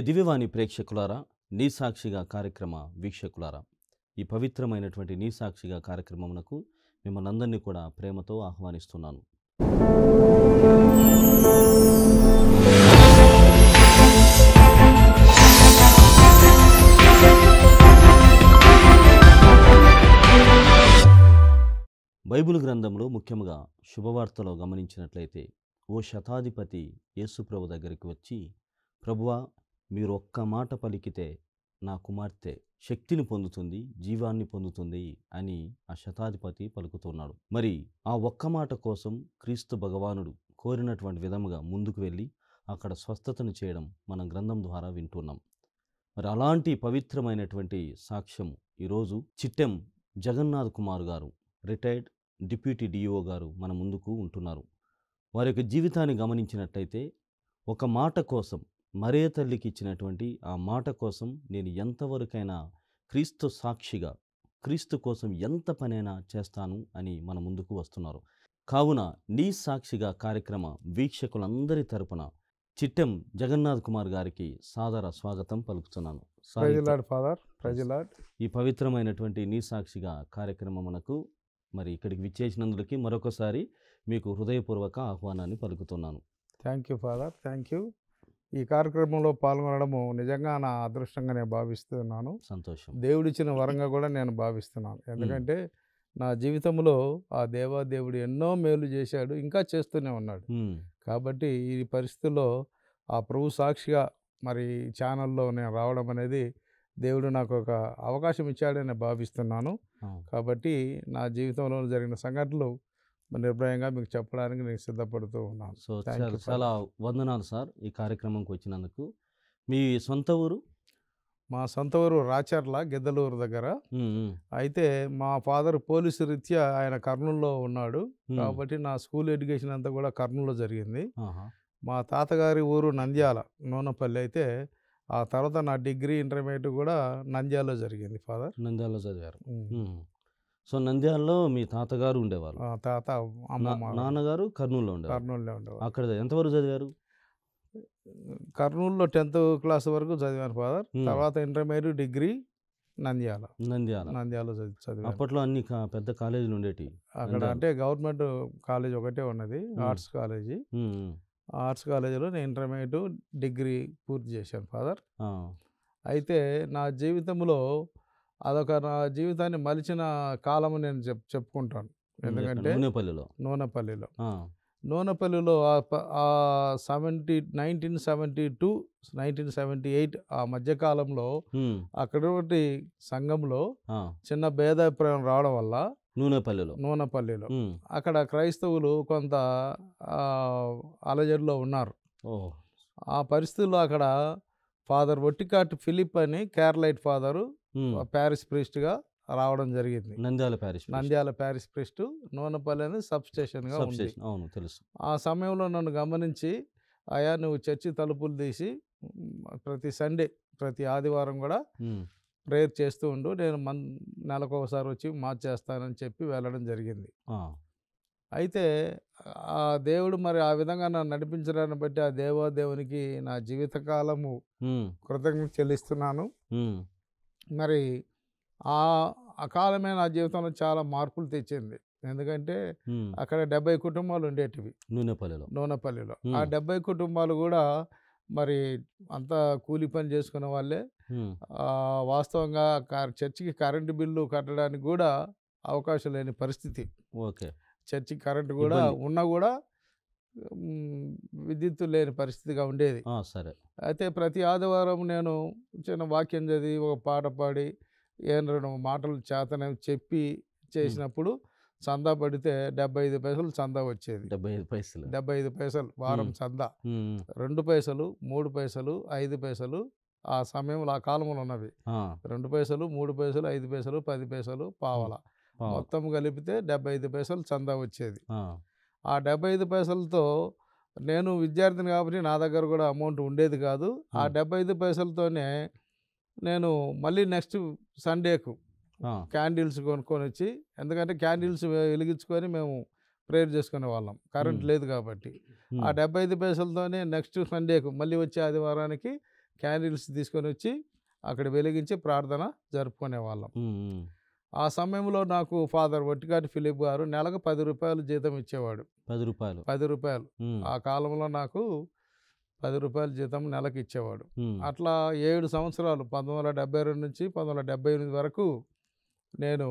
ప్రియ దివ్యవాణి ప్రేక్షకులారా నీసాక్షిగా కార్యక్రమ వీక్షకులారా ఈ పవిత్రమైనటువంటి నీసాక్షిగా కార్యక్రమమునకు మిమ్మల్ని అందరినీ కూడా ప్రేమతో ఆహ్వానిస్తున్నాను బైబిల్ గ్రంథంలో ముఖ్యంగా శుభవార్తలో గమనించినట్లయితే ఓ శతాధిపతి యేసుప్రభు దగ్గరికి వచ్చి ప్రభువా మీరు ఒక్క మాట పలికితే నా కుమార్తె శక్తిని పొందుతుంది జీవాన్ని పొందుతుంది అని ఆ శతాధిపతి పలుకుతున్నాడు మరి ఆ ఒక్క మాట కోసం క్రీస్తు భగవానుడు కోరినటువంటి విధముగా ముందుకు వెళ్ళి అక్కడ స్వస్థతను చేయడం మనం గ్రంథం ద్వారా వింటున్నాం మరి అలాంటి పవిత్రమైనటువంటి సాక్ష్యం ఈరోజు చిట్టెం జగన్నాథ్ కుమార్ గారు రిటైర్డ్ డిప్యూటీ డిఓ గారు మన ముందుకు ఉంటున్నారు వారి యొక్క జీవితాన్ని గమనించినట్టయితే ఒక మాట కోసం మరే తల్లికి ఇచ్చినటువంటి ఆ మాట కోసం నేను ఎంతవరకైనా క్రీస్తు సాక్షిగా క్రీస్తు కోసం ఎంత పనైనా చేస్తాను అని మన ముందుకు వస్తున్నారు కావున నీ సాక్షిగా కార్యక్రమ వీక్షకులందరి తరపున చిట్టెం జగన్నాథ్ కుమార్ గారికి సాదర స్వాగతం పలుకుతున్నాను ఈ పవిత్రమైనటువంటి నీ సాక్షిగా మనకు మరి ఇక్కడికి విచ్చేసినందులకి మరొకసారి మీకు హృదయపూర్వక ఆహ్వానాన్ని పలుకుతున్నాను thank you father thank you ఈ కార్యక్రమంలో పాల్గొనడము నిజంగా నా అదృష్టంగా నేను భావిస్తున్నాను సంతోషం దేవుడిచ్చిన వరంగా కూడా నేను భావిస్తున్నాను ఎందుకంటే నా జీవితంలో ఆ దేవాదేవుడు ఎన్నో మేలు చేశాడు ఇంకా చేస్తూనే ఉన్నాడు కాబట్టి ఈ పరిస్థితుల్లో ఆ ప్రభు సాక్షిగా మరి ఛానల్లో నేను రావడం అనేది దేవుడు నాకు ఒక అవకాశం ఇచ్చాడని భావిస్తున్నాను కాబట్టి నా జీవితంలో జరిగిన సంఘటనలు నిర్భయంగా మీకు చెప్పడానికి నేను సిద్ధపడుతూ ఉన్నాను సో చాలా వందనాలు సార్ ఈ కార్యక్రమంకి వచ్చినందుకు మీ సొంత ఊరు మా సొంత ఊరు రాచర్ల గిద్దలూరు దగ్గర అయితే మా ఫాదర్ పోలీసు రీత్యా ఆయన కర్నూల్లో ఉన్నాడు కాబట్టి నా స్కూల్ ఎడ్యుకేషన్ అంతా కూడా కర్నూల్లో జరిగింది మా తాతగారి ఊరు నంద్యాల నూనపల్లి అయితే ఆ తర్వాత నా డిగ్రీ ఇంటర్మీడియట్ కూడా నంద్యాలలో జరిగింది ఫాదర్ నంద్యాలలో చదివారు సో నంద్యాలలో మీ తాతగారు ఉండేవారు తాత నాన్నగారు కర్నూలులో ఉండేవారు కర్నూలులో ఉండేవారు అక్కడ ఎంతవరకు చదివారు కర్నూలులో టెన్త్ క్లాస్ వరకు చదివాను ఫాదర్ తర్వాత ఇంటర్మీడియట్ డిగ్రీ నంద్యాల నంద్యాల నంద్యాల చదివి అప్పట్లో అన్ని పెద్ద కాలేజీలు ఉండేటి అక్కడ అంటే గవర్నమెంట్ కాలేజ్ ఒకటే ఉన్నది ఆర్ట్స్ కాలేజీ ఆర్ట్స్ కాలేజీలో నేను ఇంటర్మీడియట్ డిగ్రీ పూర్తి చేశాను ఫాదర్ అయితే నా జీవితంలో అదొక నా జీవితాన్ని మలిచిన కాలం నేను చెప్ చెప్పుకుంటాను ఎందుకంటే నూనెపల్లిలో నూనెపల్లిలో నూనెపల్లిలో seventy nineteen seventy two nineteen seventy eight ఆ మధ్యకాలంలో అక్కడటి సంఘంలో చిన్న భేదాభిప్రాయం రావడం వల్ల నూనెపల్లిలో నూనెపల్లిలో అక్కడ క్రైస్తవులు కొంత అలజడిలో ఉన్నారు ఆ పరిస్థితుల్లో అక్కడ ఫాదర్ ఒట్టికాటి ఫిలిప్ అని కేరళైట్ ఫాదరు ప్యారిస్ ప్రిస్ట్గా రావడం జరిగింది Nandyal parish Nandyal parish priest Nunepalli అనేది సబ్ స్టేషన్గా ఉంది అవును తెలుసు ఆ సమయంలో నన్ను గమనించి అయా నువ్వు చర్చి తలుపులు తీసి ప్రతి సండే ప్రతి ఆదివారం కూడా ప్రేయర్ చేస్తూ ఉండు నేను మన్ నెలకు ఒకసారి వచ్చి మార్చేస్తానని చెప్పి వెళ్ళడం జరిగింది అయితే ఆ దేవుడు మరి ఆ విధంగా నన్ను నడిపించడాన్ని బట్టి ఆ దేవాదేవునికి నా జీవితకాలము కృతజ్ఞత చెల్లిస్తున్నాను మరి ఆ అకాలమే నా జీవితంలో చాలా మార్పులు తెచ్చింది ఎందుకంటే అక్కడ డెబ్బై కుటుంబాలు ఉండేటివి నూనెపల్లిలో నూనెపల్లిలో ఆ డెబ్బై కుటుంబాలు కూడా మరి అంతా కూలి పని చేసుకున్న వాళ్ళే వాస్తవంగా చర్చికి కరెంటు బిల్లు కట్టడానికి కూడా అవకాశం లేని పరిస్థితి ఓకే చర్చికి కరెంటు కూడా ఉన్నా కూడా విద్యుత్తు లేని పరిస్థితిగా ఉండేది సరే అయితే ప్రతి ఆదివారం నేను చిన్న వాక్యం చదివి ఒక పాట పాడి ఏం రెండు మాటలు చేతన చెప్పి చేసినప్పుడు చందా పడితే డెబ్బై ఐదు పైసలు చందా వచ్చేది డెబ్బై ఐదు పైసలు డెబ్బై ఐదు పైసలు వారం చందా రెండు పైసలు మూడు పైసలు ఐదు పైసలు ఆ సమయంలో ఆ కాలంలో ఉన్నవి రెండు పైసలు మూడు పైసలు ఐదు పైసలు పది పైసలు పావల మొత్తం కలిపితే డెబ్బై ఐదు పైసలు చందా వచ్చేది ఆ డెబ్బై ఐదు పైసలతో నేను విద్యార్థిని కాబట్టి నా దగ్గర కూడా అమౌంట్ ఉండేది కాదు ఆ డెబ్బై ఐదు పైసలతోనే నేను మళ్ళీ నెక్స్ట్ సండేకు క్యాండిల్స్ కొనుక్కొని వచ్చి ఎందుకంటే క్యాండిల్స్ వెలిగించుకొని మేము ప్రేయర్ చేసుకునే వాళ్ళం కరెంట్ లేదు కాబట్టి ఆ డెబ్బై ఐదు పైసలతోనే నెక్స్ట్ సండేకు మళ్ళీ వచ్చే ఆదివారానికి క్యాండిల్స్ తీసుకొని వచ్చి అక్కడ వెలిగించి ప్రార్థన జరుపుకునే వాళ్ళం ఆ సమయంలో నాకు ఫాదర్ వట్టికాటి ఫిలిప్ గారు నెలకు పది రూపాయలు జీతం ఇచ్చేవాడు పది రూపాయలు పది రూపాయలు ఆ కాలంలో నాకు పది రూపాయలు జీతం నెలకు ఇచ్చేవాడు అట్లా ఏడు సంవత్సరాలు పంతొమ్మిది వందల డెబ్బై రెండు నుంచి పంతొమ్మిది వందల డెబ్బై ఎనిమిది వరకు నేను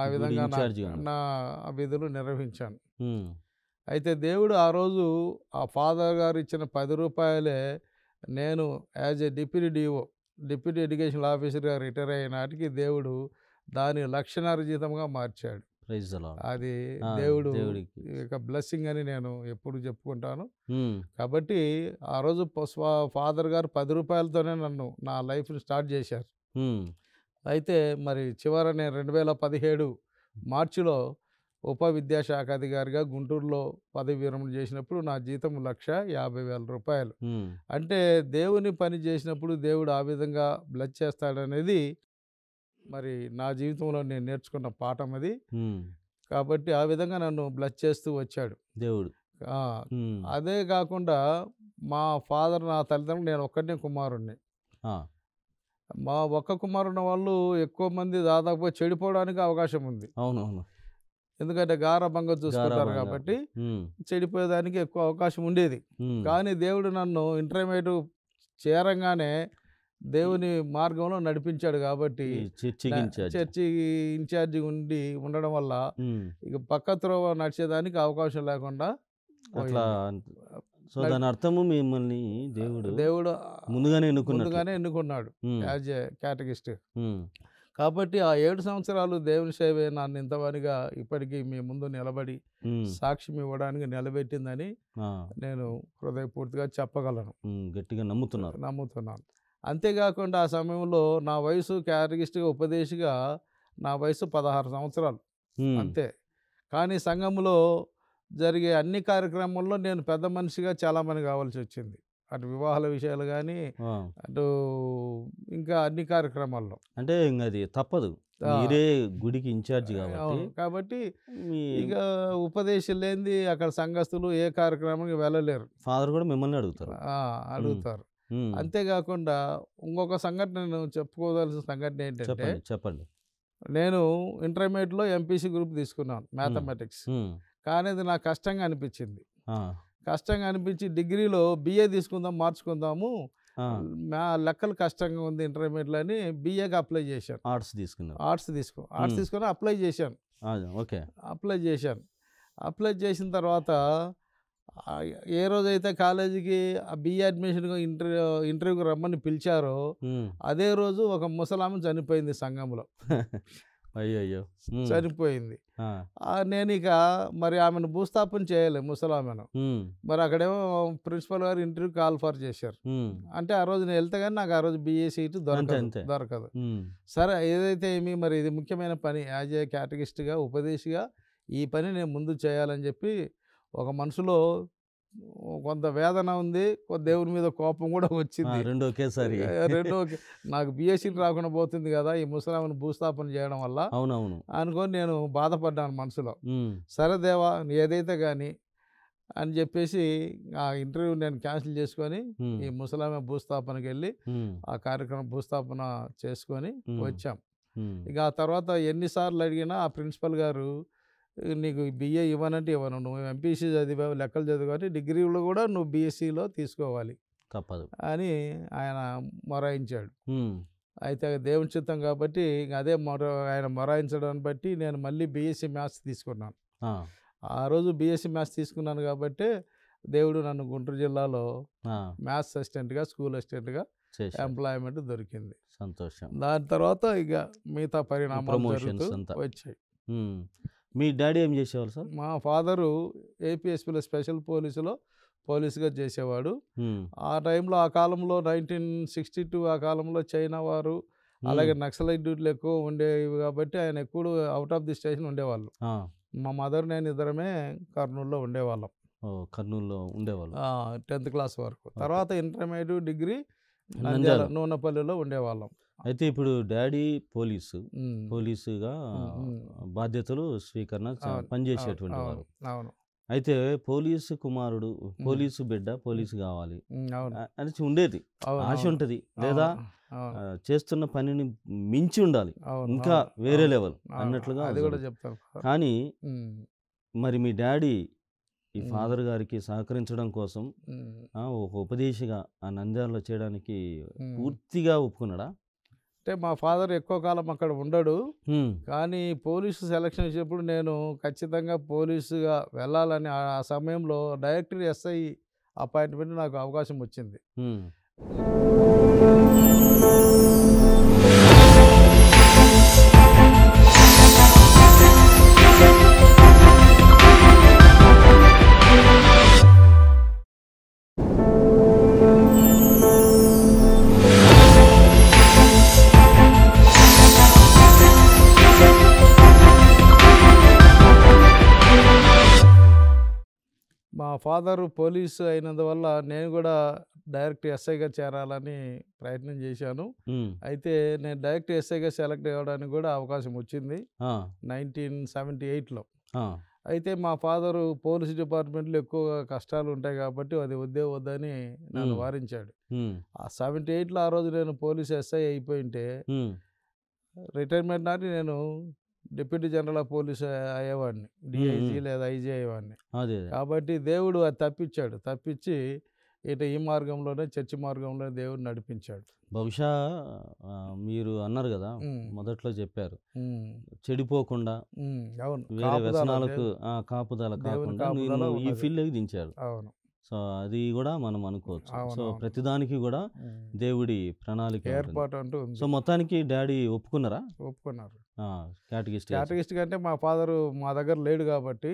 ఆ విధంగా నా విధులు నిర్వహించాను అయితే దేవుడు ఆ రోజు ఆ ఫాదర్ గారు ఇచ్చిన పది రూపాయలే నేను as a deputy D O deputy educational ఆఫీసర్గా రిటైర్ అయ్యే నాటికి దేవుడు దాని లక్షణార్జితంగా మార్చాడు అది దేవుడు బ్లెస్సింగ్ అని నేను ఎప్పుడు చెప్పుకుంటాను కాబట్టి ఆ రోజు ఫాదర్ గారు పది రూపాయలతోనే నన్ను నా లైఫ్ని స్టార్ట్ చేశారు అయితే మరి చివర నేను రెండు వేల పదిహేడు మార్చిలో ఉప విద్యాశాఖ అధికారిగా గుంటూరులో పదవి విరమణ చేసినప్పుడు నా జీతం లక్ష యాభై వేల రూపాయలు అంటే దేవుని పని చేసినప్పుడు దేవుడు ఆ విధంగా బ్లెస్ చేస్తాడనేది మరి నా జీవితంలో నేను నేర్చుకున్న పాఠం అది కాబట్టి ఆ విధంగా నన్ను బ్లస్ చేస్తూ వచ్చాడు దేవుడు అదే కాకుండా మా ఫాదర్ నా తల్లిదండ్రులు నేను ఒక్కడినే కుమారుణ్ణి మా ఒక్క కుమారున్న వాళ్ళు ఎక్కువ మంది దాదాపు చెడిపోవడానికి అవకాశం ఉంది అవునవును ఎందుకంటే గారభంగా చూసుకుంటారు కాబట్టి చెడిపోయేదానికి ఎక్కువ అవకాశం ఉండేది కానీ దేవుడు నన్ను ఇంటర్మీడియట్ చేరంగానే దేవుని మార్గంలో నడిపించాడు కాబట్టి చర్చి ఇన్ఛార్జి ఉండి ఉండడం వల్ల ఇక పక్క త్రోవ నడిచేదానికి అవకాశం లేకుండా సో దాని అర్థము మిమ్మల్ని దేవుడు దేవుడు ముందుగానే ఎన్నుకున్నాడు ముందుగానే ఎన్నుకున్నాడు యాజ్ ఎ కేటగిస్ట్ కాబట్టి ఆ ఏడు సంవత్సరాలు దేవుని సేవే నన్ను ఇంతవరగా ఇప్పటికీ మీ ముందు నిలబడి సాక్ష్యం ఇవ్వడానికి నిలబెట్టిందని నేను హృదయపూర్తిగా చెప్పగలను గట్టిగా నమ్ముతున్నాను నమ్ముతున్నాను అంతేకాకుండా ఆ సమయంలో నా వయసు క్యారగిస్ట్గా ఉపదేశిగా నా వయసు పదహారు సంవత్సరాలు అంతే కానీ సంఘంలో జరిగే అన్ని కార్యక్రమాల్లో నేను పెద్ద మనిషిగా చాలామంది కావాల్సి వచ్చింది అటు వివాహాల విషయాలు కానీ అటు ఇంకా అన్ని కార్యక్రమాల్లో అంటే అది తప్పదు మీరే గుడికి ఇన్ఛార్జ్ కాబట్టి కాబట్టి ఇక ఉపదేశం లేనిది అక్కడ సంఘస్థులు ఏ కార్యక్రమానికి వెళ్ళలేరు ఫాదర్ కూడా మిమ్మల్ని అడుగుతారు అడుగుతారు అంతేకాకుండా ఇంకొక సంఘటన నేను చెప్పుకోవాల్సిన సంఘటన ఏంటంటే చెప్పండి నేను ఇంటర్మీడియట్లో ఎంపీసీ గ్రూప్ తీసుకున్నాను మ్యాథమెటిక్స్ కానీ అది నాకు కష్టంగా అనిపించింది కష్టంగా అనిపించి డిగ్రీలో బీఏ తీసుకుందాం మార్చుకుందాము మా లెక్కలు కష్టంగా ఉంది ఇంటర్మీడియట్లో అని బీఏకి అప్లై చేశాను ఆర్ట్స్ తీసుకున్నాను ఆర్ట్స్ తీసుకో ఆర్ట్స్ తీసుకుని అప్లై చేశాను ఓకే అప్లై చేశాను అప్లై చేసిన తర్వాత ఏ రోజైతే కాలేజీకి బిఏ అడ్మిషన్ ఇంటర్వ్యూ ఇంటర్వ్యూకి రమ్మని పిలిచారో అదే రోజు ఒక ముసలామె చనిపోయింది సంఘంలో అయ్యో చనిపోయింది నేను ఇక మరి ఆమెను భూస్థాపన చేయాలి ముసలామెను మరి అక్కడేమో ప్రిన్సిపల్ గారు ఇంటర్వ్యూ కాల్ ఫర్ చేశారు అంటే ఆ రోజు నేను వెళ్తే కానీ నాకు ఆ రోజు బిఏ సీట్ దొరకదు దొరకదు సరే ఏదైతే ఏమి మరి ఇది ముఖ్యమైన పని యాజ్ ఏ కేటగిస్ట్గా ఉపదేశిగా ఈ పని నేను ముందు చేయాలని చెప్పి ఒక మనసులో కొంత వేదన ఉంది దేవుని మీద కోపం కూడా వచ్చింది రెండో ఒకేసారి రెండో నాకు బిఎస్సీ రాకుండా పోతుంది కదా ఈ ముసలామని భూస్థాపన చేయడం వల్ల అవునవును అనుకొని నేను బాధపడ్డాను మనసులో సరే దేవా ఏదైతే కానీ అని చెప్పేసి ఆ ఇంటర్వ్యూ నేను క్యాన్సిల్ చేసుకొని ఈ ముసలామె భూస్థాపనకి వెళ్ళి ఆ కార్యక్రమం భూస్థాపన చేసుకొని వచ్చాం ఇక ఆ తర్వాత ఎన్నిసార్లు అడిగినా ఆ ప్రిన్సిపల్ గారు నీకు బిఏ ఇవ్వనంటే ఇవ్వను నువ్వు ఎంపీసీ చదివావు లెక్కలు చదివాని డిగ్రీలో కూడా నువ్వు బీఎస్సీలో తీసుకోవాలి తప్పదు అని ఆయన మొరాయించాడు అయితే దేవుని చిత్తం కాబట్టి అదే మొర ఆయన మొరాయించడాన్ని బట్టి నేను మళ్ళీ బీఎస్సీ మ్యాథ్స్ తీసుకున్నాను ఆ రోజు బీఎస్సీ మ్యాథ్స్ తీసుకున్నాను కాబట్టి దేవుడు నన్ను గుంటూరు జిల్లాలో మ్యాథ్స్ అసిస్టెంట్గా స్కూల్ అసిస్టెంట్గా ఎంప్లాయ్మెంట్ దొరికింది సంతోషం దాని తర్వాత ఇక మిగతా పరిణామాలు వచ్చాయి మీ డాడీ ఏం చేసేవాళ్ళు సార్ మా ఫాదరు ఏపీఎస్పీలో స్పెషల్ పోలీసులో పోలీసుగా చేసేవాడు ఆ టైంలో ఆ కాలంలో నైన్టీన్ సిక్స్టీ టూ ఆ కాలంలో చైనా వారు అలాగే నక్సలైట్ డ్యూటీలు ఎక్కువ ఉండేవి కాబట్టి ఆయన ఎక్కువ అవుట్ ఆఫ్ ది స్టేషన్ ఉండేవాళ్ళు మా మదర్ నేను ఇద్దరమే కర్నూలులో ఉండేవాళ్ళం కర్నూలులో ఉండేవాళ్ళం టెన్త్ క్లాస్ వరకు తర్వాత ఇంటర్మీడియట్ డిగ్రీ నూనెపల్లిలో ఉండేవాళ్ళం అయితే ఇప్పుడు డాడీ పోలీసు పోలీసుగా బాధ్యతలు స్వీకరణ పనిచేసేటువంటి వారు అయితే పోలీసు కుమారుడు పోలీసు బిడ్డ పోలీసు కావాలి అని ఉండేది ఆశ ఉంటుంది లేదా చేస్తున్న పనిని మించి ఉండాలి ఇంకా వేరే లెవెల్ అన్నట్లుగా కానీ మరి మీ డాడీ ఈ ఫాదర్ గారికి సహకరించడం కోసం ఒక ఉపదేశిగా ఆ నంద్యాలలో చేయడానికి పూర్తిగా ఒప్పుకున్నాడా అంటే మా ఫాదర్ ఎక్కువ కాలం అక్కడ ఉండడు కానీ పోలీసు సెలక్షన్ వచ్చినప్పుడు నేను ఖచ్చితంగా పోలీసుగా వెళ్ళాలని ఆ సమయంలో డైరెక్టర్ ఎస్ఐ అపాయింట్మెంట్ నాకు అవకాశం వచ్చింది ఫాదర్ పోలీసు అయినందువల్ల నేను కూడా డైరెక్ట్ ఎస్ఐగా చేరాలని ప్రయత్నం చేశాను అయితే నేను డైరెక్ట్ ఎస్ఐగా సెలెక్ట్ అవ్వడానికి కూడా అవకాశం వచ్చింది నైన్టీన్ సెవెంటీ ఎయిట్లో అయితే మా ఫాదరు పోలీస్ డిపార్ట్మెంట్లో ఎక్కువ కష్టాలు ఉంటాయి కాబట్టి అది వద్దే వద్దని నన్ను వారించాడు ఆ సెవెంటీ ఎయిట్లో ఆ రోజు నేను పోలీస్ ఎస్ఐ అయిపోయింటే రిటైర్మెంట్ నాటి నేను డిప్యూటీ జనరల్ ఆఫ్ పోలీస్ అయ్యేవాడిని డిఐజీ లేదా ఐజీ అయ్యేవాడిని కాబట్టి దేవుడు అది తప్పించాడు తప్పించి ఇటు ఈ మార్గంలోనే చర్చి మార్గంలో దేవుడు నడిపించాడు బహుశా మీరు అన్నారు కదా మొదట్లో చెప్పారు చెడిపోకుండా వేరే వ్యసనాలకు కాపుదల కాకుండా ఈ ఫీల్డ్కి దించాడు అవును సో అది కూడా మనం అనుకోవచ్చు సో ప్రతిదానికి కూడా దేవుడి ప్రణాళిక ఏర్పాటు అంటూ సో మొత్తానికి డాడీ ఒప్పుకున్నారా ఒప్పుకున్నారు కేటగిస్ట్ క్యాటగిస్ట్ అంటే మా ఫాదర్ మా దగ్గర లేడు కాబట్టి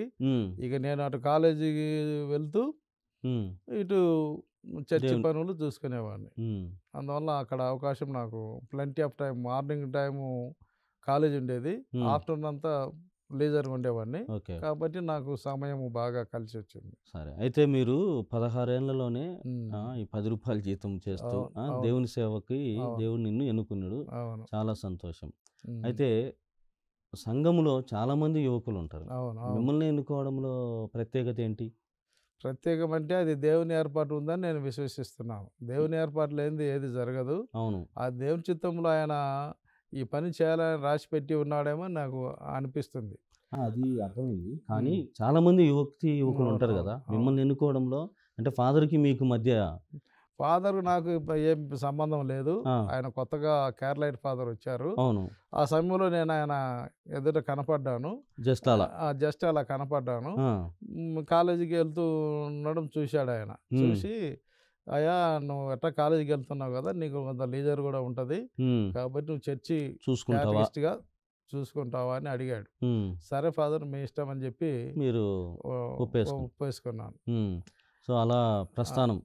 ఇక నేను అటు కాలేజీకి వెళ్తూ ఇటు చర్చి పనులు చూసుకునేవాడిని అందువల్ల అక్కడ అవకాశం నాకు plenty of time morning time college ఉండేది ఆఫ్టర్నూన్ అంతా లేజర్ ఉండేవాడిని కాబట్టి నాకు సమయం బాగా కలిసి వచ్చింది సరే అయితే మీరు పదహారేళ్లలోనే ఈ పది రూపాయల జీతం చేస్తూ దేవుని సేవకి దేవుడు నిన్ను ఎన్నుకున్నాడు చాలా సంతోషం అయితే సంఘములో చాలా మంది యువకులు ఉంటారు మిమ్మల్ని ఎన్నుకోవడంలో ప్రత్యేకత ఏంటి ప్రత్యేకం అంటే అది దేవుని ఏర్పాటు ఉందని నేను విశ్వసిస్తున్నాను దేవుని ఏర్పాటు లేనిది ఏది జరగదు అవును ఆ దేవుని చిత్తంలో ఆయన ఈ పని చేయాలని రాసి పెట్టి ఉన్నాడేమో నాకు అనిపిస్తుంది అది అర్థమైంది కానీ చాలా మంది యువక్తి యువకులు ఉంటారు కదా మిమ్మల్ని ఎన్నుకోవడంలో అంటే ఫాదర్కి మీకు మధ్య ఫాదర్ నాకు ఏం సంబంధం లేదు ఆయన కొత్తగా కేరళైట్ ఫాదర్ వచ్చారు అవును ఆ సమయంలో నేను ఆయన ఎదుట కనపడ్డాను జస్ట్ అలా జస్ట్ అలా కనపడ్డాను కాలేజీకి వెళ్తూ ఉండడం చూశాడు ఆయన చూసి అయ్యా నువ్వు ఎట్లా కాలేజీకి వెళ్తున్నావు కదా నీకు కొంత లీజర్ కూడా ఉంటుంది కాబట్టి నువ్వు చర్చి చూసుకుంటావా చూసుకుంటావా అని అడిగాడు సరే ఫాదర్ మీ ఇష్టం అని చెప్పి మీరు ఒప్పేసుకున్నాను సో అలా ప్రస్థానం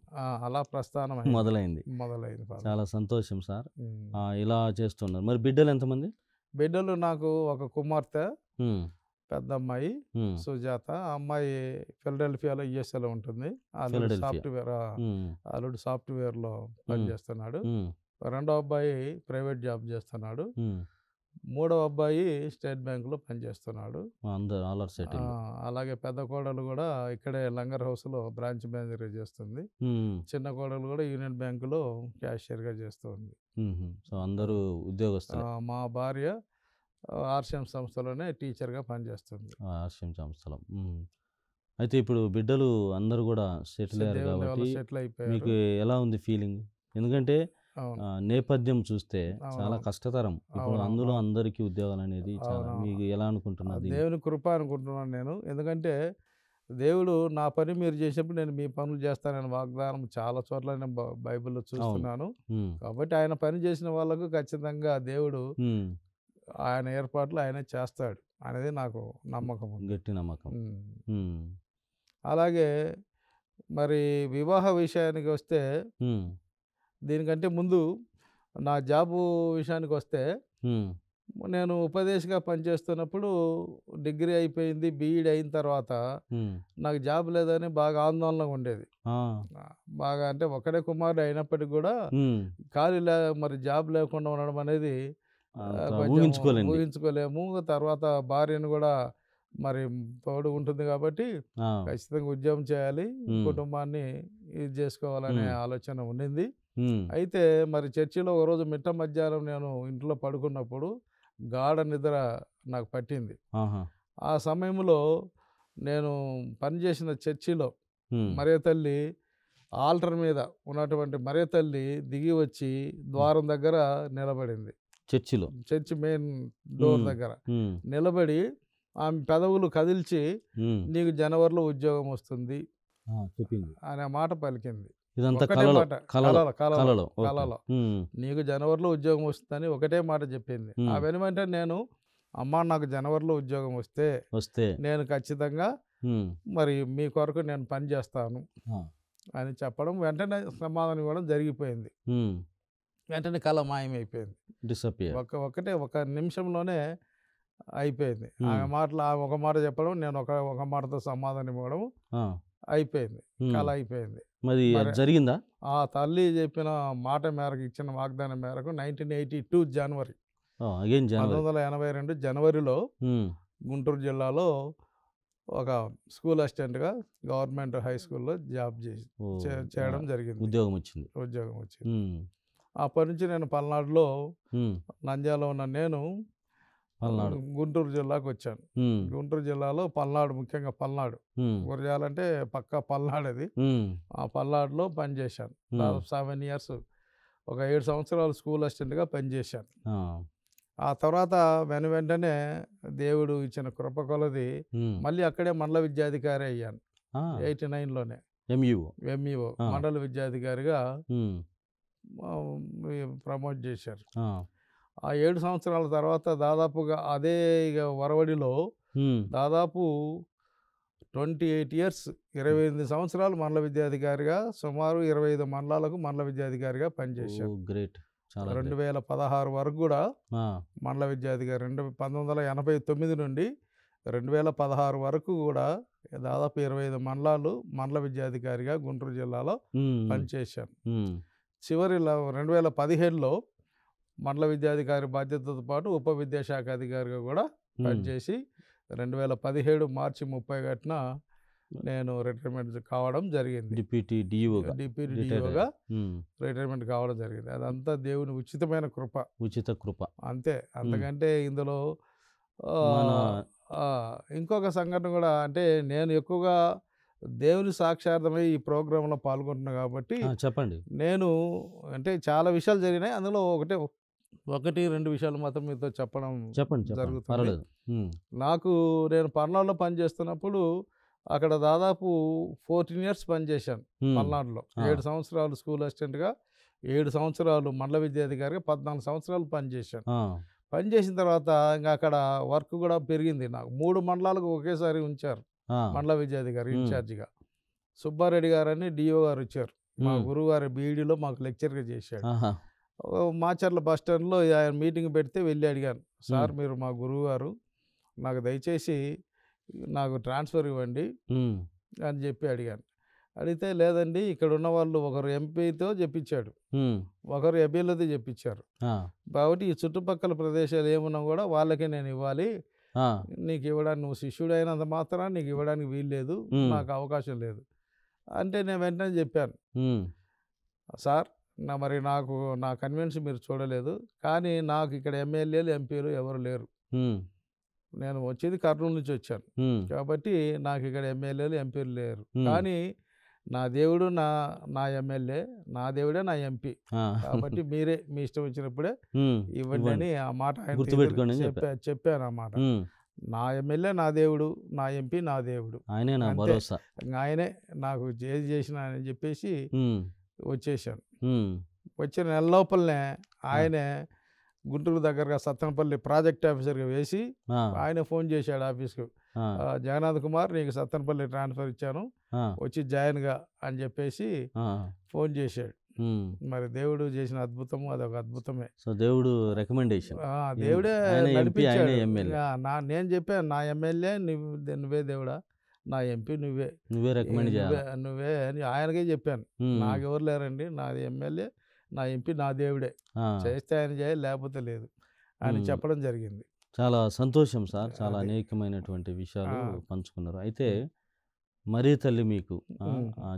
అలా ప్రస్థానం మొదలైంది మొదలైంది చాలా సంతోషం సార్ ఇలా చేస్తున్నారు మరి బిడ్డలు ఎంతమంది బిడ్డలు నాకు ఒక కుమార్తె పెద్ద అమ్మాయి సుజాత ఆ అమ్మాయి ఫిలడెల్ఫియాలో ఈఎస్ఏలో ఉంటుంది ఆల్రెడీ సాఫ్ట్వేర్ ఆల్రెడీ సాఫ్ట్వేర్లో పనిచేస్తున్నాడు రెండో అబ్బాయి ప్రైవేట్ జాబ్ చేస్తున్నాడు మూడో అబ్బాయి స్టేట్ బ్యాంకులో పనిచేస్తున్నాడు అలాగే పెద్ద కోడలు కూడా ఇక్కడే లంగర్ హౌస్లో బ్రాంచ్ మేనేజర్గా చేస్తుంది చిన్న కోడలు కూడా యూనియన్ బ్యాంకులో క్యాషియర్గా చేస్తుంది సో అందరూ ఉద్యోగస్తు మా భార్య ఆర్షం సంస్థలోనే టీచర్గా పనిచేస్తుంది ఆర్షం సంస్థలో అయితే ఇప్పుడు బిడ్డలు అందరూ కూడా సెటిల్ అయ్యారు కాబట్టి మీకు ఎలా ఉంది ఫీలింగ్ ఎందుకంటే నేపథ్యం చూస్తే చాలా కష్టతరం ఇప్పుడు అందులో అందరికీ ఉద్యోగాలు అనేది చాలా మీకు ఎలా అనుకుంటున్నారు దేవుని కృప అనుకుంటున్నాను నేను ఎందుకంటే దేవుడు నా పని మీరు చేసినప్పుడు నేను మీ పనులు చేస్తానని వాగ్దానం చాలా చోట్ల నేను బైబిల్లో చూస్తున్నాను కాబట్టి ఆయన పని చేసిన వాళ్ళకు ఖచ్చితంగా దేవుడు ఆయన ఏర్పాట్లు ఆయన చేస్తాడు అనేది నాకు నమ్మకం గట్టి నమ్మకం అలాగే మరి వివాహ విషయానికి వస్తే దీనికంటే ముందు నా జాబు విషయానికి వస్తే నేను ఉపదేశగా పనిచేస్తున్నప్పుడు డిగ్రీ అయిపోయింది బీఈడి అయిన తర్వాత నాకు జాబ్ లేదని బాగా ఆందోళనగా ఉండేది బాగా అంటే ఒకడే కుమారుడు అయినప్పటికీ కూడా ఖాళీ మరి జాబ్ లేకుండా ఉండడం అనేది ఊహించుకోలేము ఊహించుకోలేము తర్వాత భార్యను కూడా మరి తోడు ఉంటుంది కాబట్టి ఖచ్చితంగా ఉద్యమం చేయాలి కుటుంబాన్ని ఇది చేసుకోవాలనే ఆలోచన ఉండింది అయితే మరి చర్చిలో ఒకరోజు మిట్ట మధ్యాహ్నం నేను ఇంట్లో పడుకున్నప్పుడు గాఢ నిద్ర నాకు పట్టింది ఆ సమయంలో నేను పనిచేసిన చర్చిలో మరే తల్లి ఆల్టర్ మీద ఉన్నటువంటి మరే తల్లి దిగి వచ్చి ద్వారం దగ్గర నిలబడింది చర్చిలో చర్చి మెయిన్ డోర్ దగ్గర నిలబడి ఆమె పెదవులు కదిల్చి నీకు జనవరిలో ఉద్యోగం వస్తుంది చెప్పింది అనే మాట పలికింది కళలో నీకు జనవరిలో ఉద్యోగం వస్తుందని ఒకటే మాట చెప్పింది అవన్నమంటే నేను అమ్మ నాకు జనవరిలో ఉద్యోగం వస్తే వస్తే నేను ఖచ్చితంగా మరి మీ కొరకు నేను పని చేస్తాను అని చెప్పడం వెంటనే సమాధానం ఇవ్వడం జరిగిపోయింది వెంటనే కళ మాయమైపోయింది డిసప్పియర్ ఒక ఒకటే ఒక నిమిషంలోనే అయిపోయింది ఆమె మాటలు ఆమె ఒక మాట చెప్పడం నేను ఒక ఒక మాటతో సమాధానం ఇవ్వడం అయిపోయింది కళ అయిపోయింది మరి జరిగిందా ఆ తల్లి చెప్పిన మాట మేరకు ఇచ్చిన వాగ్దానం మేరకు నైన్టీన్ ఎయిటీ టూ జనవరి పంతొమ్మిది వందల ఎనభై రెండు జనవరిలో గుంటూరు జిల్లాలో ఒక స్కూల్ అసిస్టెంట్గా గవర్నమెంట్ హై స్కూల్లో జాబ్ చేసి చేయడం జరిగింది ఉద్యోగం వచ్చింది ఉద్యోగం వచ్చింది అప్పటి నుంచి నేను పల్నాడులో నంద్యాలో ఉన్న నేను పల్నాడు గుంటూరు జిల్లాకు వచ్చాను గుంటూరు జిల్లాలో పల్నాడు ముఖ్యంగా పల్నాడు గురజాలంటే పక్క పల్నాడు అది ఆ పల్నాడులో పనిచేశాను దాదాపు సెవెన్ ఇయర్స్ ఒక ఏడు సంవత్సరాలు స్కూల్ అసిస్టెంట్గా పనిచేశాను ఆ తర్వాత వెను వెంటనే దేవుడు ఇచ్చిన కృప కొలది మళ్ళీ అక్కడే మండల విద్యాధికారి అయ్యాను ఎయిటీ నైన్లోనే ఎంఈఓ ఎంఈఓ మండల విద్యాధికారిగా ప్రమోట్ చేశారు ఆ ఏడు సంవత్సరాల తర్వాత దాదాపుగా అదే వరవడిలో దాదాపు ట్వంటీ ఎయిట్ ఇయర్స్ ఇరవై ఎనిమిది సంవత్సరాలు మండల విద్యాధికారిగా సుమారు ఇరవై ఐదు మండలాలకు మండల విద్యాధికారిగా పనిచేశారు గ్రేట్ రెండు వేల పదహారు వరకు కూడా మండల విద్యాధికారి రెండు పంతొమ్మిది వందల ఎనభై తొమ్మిది నుండి రెండు వేల పదహారు వరకు కూడా దాదాపు ఇరవై ఐదు మండలాలు మండల విద్యాధికారిగా గుంటూరు జిల్లాలో పనిచేశాను చివరి రెండు వేల పదిహేడులో మండల విద్యాధికారి బాధ్యతతో పాటు ఉప విద్యాశాఖ అధికారిగా కూడా పనిచేసి రెండు వేల పదిహేడు మార్చి ముప్పై గట్టిన నేను రిటైర్మెంట్ కావడం జరిగింది డిప్యూటీ డిఓగా డిప్యూటీ డిఓగా రిటైర్మెంట్ కావడం జరిగింది అదంతా దేవుని ఉచితమైన కృప ఉచిత కృప అంతే అంతకంటే ఇందులో ఇంకొక సంఘటన కూడా అంటే నేను ఎక్కువగా దేవుని సాక్షార్థమై ఈ ప్రోగ్రాంలో పాల్గొంటున్నాను కాబట్టి చెప్పండి నేను అంటే చాలా విషయాలు జరిగినాయి అందులో ఒకటే ఒకటి రెండు విషయాలు మాత్రం మీతో చెప్పడం చెప్పండి జరుగుతుంది నాకు నేను పర్నాడులో పనిచేస్తున్నప్పుడు అక్కడ దాదాపు ఫోర్టీన్ ఇయర్స్ పనిచేశాను పల్నాడులో ఏడు సంవత్సరాలు స్కూల్ అసిస్టెంట్గా ఏడు సంవత్సరాలు మండల విద్యాధికారిగా పద్నాలుగు సంవత్సరాలు పనిచేశాను పనిచేసిన తర్వాత ఇంకా అక్కడ వర్క్ కూడా పెరిగింది నాకు మూడు మండలాలకు ఒకేసారి ఉంచారు మండల విద్యాధికారి ఇన్ఛార్జిగా సుబ్బారెడ్డి గారని డిఓ గారు వచ్చారు మా గురువు గారు బీఈడిలో మాకు లెక్చర్గా చేశాడు మాచర్ల బస్ స్టాండ్లో ఆయన మీటింగ్ పెడితే వెళ్ళి అడిగాను సార్ మీరు మా గురువు గారు నాకు దయచేసి నాకు ట్రాన్స్ఫర్ ఇవ్వండి అని చెప్పి అడిగాను అడిగితే లేదండి ఇక్కడ ఉన్న వాళ్ళు ఒకరు ఎంపీతో చెప్పించాడు ఒకరు ఎంపీలతో చెప్పించారు కాబట్టి ఈ చుట్టుపక్కల ప్రదేశాలు ఏమున్నా కూడా వాళ్ళకే నేను ఇవ్వాలి నీకు ఇవ్వడానికి నువ్వు శిష్యుడైనంత మాత్రం నీకు ఇవ్వడానికి వీలు లేదు నాకు అవకాశం లేదు అంటే నేను వెంటనే చెప్పాను సార్ నా మరి నాకు నా కన్వెన్స్ మీరు చూడలేదు కానీ నాకు ఇక్కడ ఎమ్మెల్యేలు ఎంపీలు ఎవరు లేరు నేను వచ్చేది కర్నూలు నుంచి వచ్చాను కాబట్టి నాకు ఇక్కడ ఎమ్మెల్యేలు ఎంపీలు లేరు కానీ నా దేవుడు నా నా ఎమ్మెల్యే నా దేవుడే నా ఎంపీ కాబట్టి మీరే మీ ఇష్టం వచ్చినప్పుడే ఇవ్వండి అని ఆ మాట ఆయన చెప్పాను ఆ మాట నా ఎమ్మెల్యే నా దేవుడు నా ఎంపీ నా దేవుడు ఆయనే నా భరోసా ఆయనే నాకు ఏది చేసిన అని చెప్పేసి వచ్చేసాను వచ్చిన నెల లోపలనే ఆయనే గుంటూరు దగ్గరగా సత్తనపల్లి ప్రాజెక్ట్ ఆఫీసర్గా వేసి ఆయన ఫోన్ చేశాడు ఆఫీస్కి జగన్నాథ్ కుమార్ నీకు సత్తనపల్లి ట్రాన్స్ఫర్ ఇచ్చాను వచ్చి జాయిన్గా అని చెప్పేసి ఫోన్ చేశాడు మరి దేవుడు చేసిన అద్భుతము అదొక అద్భుతమే సో దేవుడు రికమెండేషన్ దేవుడే నా నేను చెప్పాను నా ఎమ్మెల్యే నువ్వే దేవుడా నా ఎంపీ నువ్వే నువ్వే రికమెండ్ నువ్వే అని ఆయనకే చెప్పాను నాకెవరు లేరండి నాది ఎమ్మెల్యే నా ఎంపీ నా దేవుడే చేస్తే ఆయన చేయాలి లేకపోతే లేదు అని చెప్పడం జరిగింది చాలా సంతోషం సార్ చాలా అనేకమైనటువంటి విషయాలు పంచుకున్నారు అయితే మరీ తల్లి మీకు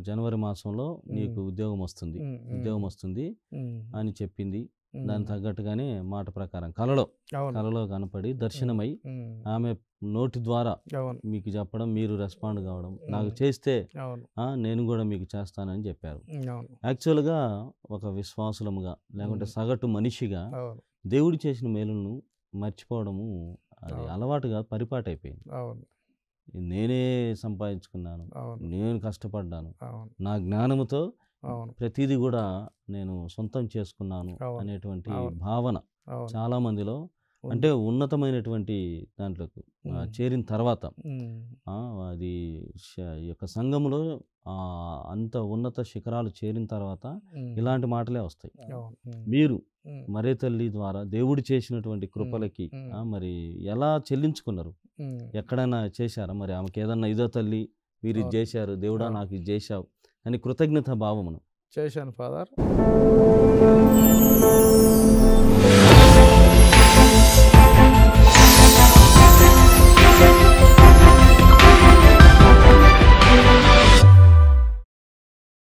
జనవరి మాసంలో నీకు ఉద్యోగం వస్తుంది ఉద్యోగం వస్తుంది అని చెప్పింది దాని తగ్గట్టుగానే మాట ప్రకారం కలలో కలలో కనపడి దర్శనమై ఆమె నోటి ద్వారా మీకు చెప్పడం మీరు రెస్పాండ్ కావడం నాకు చేస్తే నేను కూడా మీకు చేస్తానని చెప్పారు యాక్చువల్గా ఒక విశ్వాసులముగా లేకుంటే సగటు మనిషిగా దేవుడు చేసిన మేలును మర్చిపోవడము అది అలవాటుగా పరిపాటు అయిపోయింది నేనే సంపాదించుకున్నాను నేను కష్టపడ్డాను నా జ్ఞానముతో ప్రతిదీ కూడా నేను సొంతం చేసుకున్నాను అనేటువంటి భావన చాలా మందిలో అంటే ఉన్నతమైనటువంటి దాంట్లోకి చేరిన తర్వాత అది యొక్క సంఘంలో అంత ఉన్నత శిఖరాలు చేరిన తర్వాత ఇలాంటి మాటలే వస్తాయి మీరు మరే తల్లి ద్వారా దేవుడు చేసినటువంటి కృపలకి మరి ఎలా చెల్లించుకున్నారు ఎక్కడైనా చేశారా మరి ఆమెకి ఏదన్నా ఇదో తల్లి మీరు ఇది చేశారు దేవుడా నాకు ఇది చేశావు అని కృతజ్ఞత భావమును చేశాను ఫాదర్